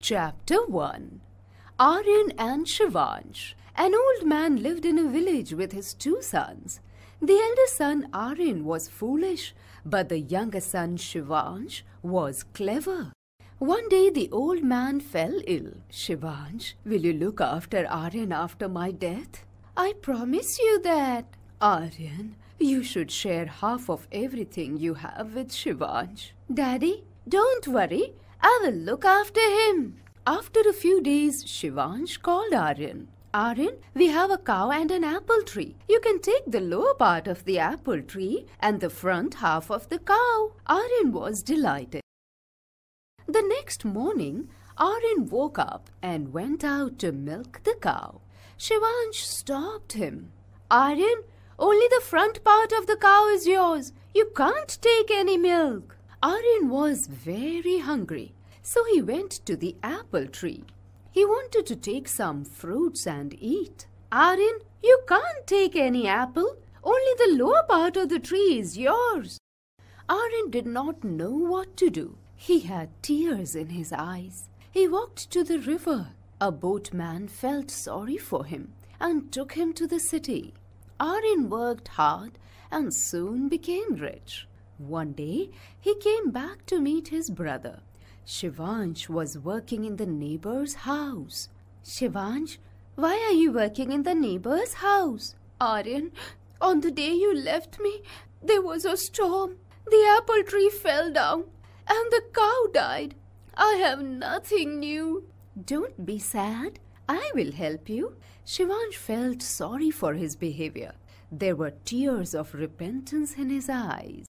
Chapter 1 Aryan and Shivansh An old man lived in a village with his two sons. The elder son Aryan was foolish, but the younger son Shivansh was clever. One day the old man fell ill. Shivansh, will you look after Aryan after my death? I promise you that. Aryan, you should share half of everything you have with Shivansh. Daddy, don't worry. I will look after him. After a few days, Shivansh called Aryan. Aryan, we have a cow and an apple tree. You can take the lower part of the apple tree and the front half of the cow. Aryan was delighted. The next morning, Aryan woke up and went out to milk the cow. Shivansh stopped him. Aryan, only the front part of the cow is yours. You can't take any milk. Aryan was very hungry, so he went to the apple tree. He wanted to take some fruits and eat. Aryan, you can't take any apple. Only the lower part of the tree is yours. Aryan did not know what to do. He had tears in his eyes. He walked to the river. A boatman felt sorry for him and took him to the city. Aryan worked hard and soon became rich. One day, he came back to meet his brother. Shivansh was working in the neighbor's house. Shivansh, why are you working in the neighbor's house? Aryan, on the day you left me, there was a storm. The apple tree fell down and the cow died. I have nothing new. Don't be sad. I will help you. Shivansh felt sorry for his behavior. There were tears of repentance in his eyes.